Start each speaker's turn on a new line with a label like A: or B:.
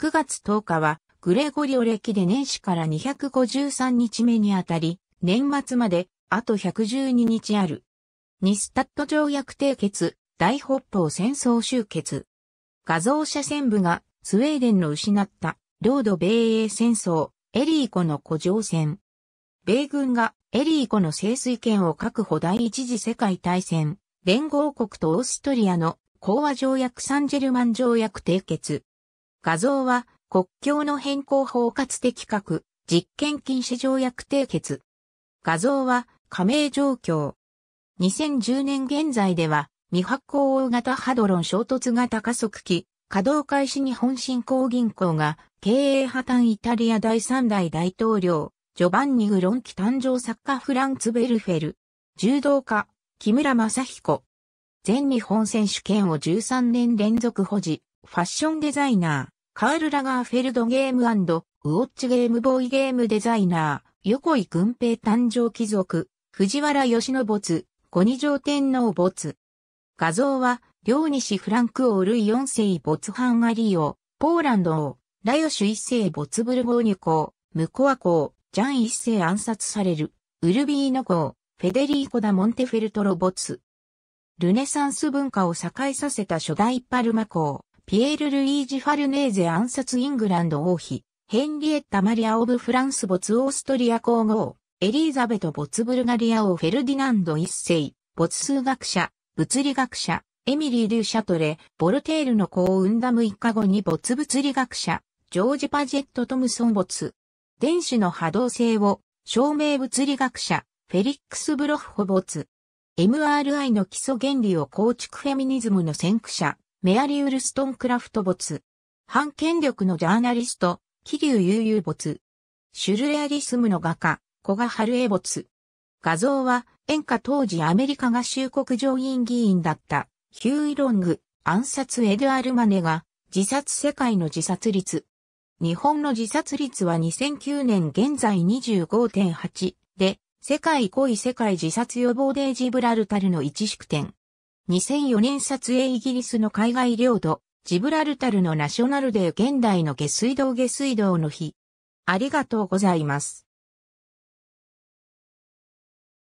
A: 9月10日は、グレゴリオ歴で年始から253日目にあたり、年末まで、あと112日ある。ニスタット条約締結、大北方戦争終結。画像写線部が、スウェーデンの失った、領土米英戦争、エリーコの古城戦。米軍が、エリーコの清水権を確保第一次世界大戦、連合国とオーストリアの講和条約サンジェルマン条約締結。画像は国境の変更包括的核実験禁止条約締結。画像は加盟状況。2010年現在では未発行大型ハドロン衝突型加速器、稼働開始日本振興銀行が経営破綻イタリア第3代大統領、ジョバンニ・グロンキ誕生作家フランツ・ベルフェル、柔道家、木村正彦。全日本選手権を13年連続保持、ファッションデザイナー。カール・ラガーフェルドゲームウォッチゲームボーイゲームデザイナー、横井軍平誕生貴族、藤原義信没、五二条天皇没。画像は、両西フランク王類四世没ハンガリー王、ポーランド王、ラヨシュ一世没ブルゴーニュ公、ムコア公、ジャン一世暗殺される、ウルビーノ公、フェデリーコ・ダ・モンテフェルトロ没。ルネサンス文化を栄えさせた初代パルマ公、ピエール・ルイージ・ファルネーゼ暗殺イングランド王妃、ヘンリエッタ・マリア・オブ・フランス没オーストリア皇后、エリーザベト・没ブルガリア王フェルディナンド一世、没数学者、物理学者、エミリー・デュ・シャトレ、ボルテールの子を生んだ6日後に没物理学者、ジョージ・パジェット・トムソン没。電子の波動性を、証明物理学者、フェリックス・ブロッホ没。MRI の基礎原理を構築フェミニズムの先駆者、メアリー・ウルストン・クラフト没。反権力のジャーナリスト、キリ桐ウ・ユボ没。シュルレアリスムの画家、コハル・エ・ボ没。画像は、演歌当時アメリカ合衆国上院議員だったヒューイ・ロング暗殺エドアルマネが自殺世界の自殺率。日本の自殺率は2009年現在25.8で世界5位世界自殺予防デージブラルタルの一縮点。2004年撮影イギリスの海外領土、ジブラルタルのナショナルデー現代の下水道下水道の日。ありがとうございます。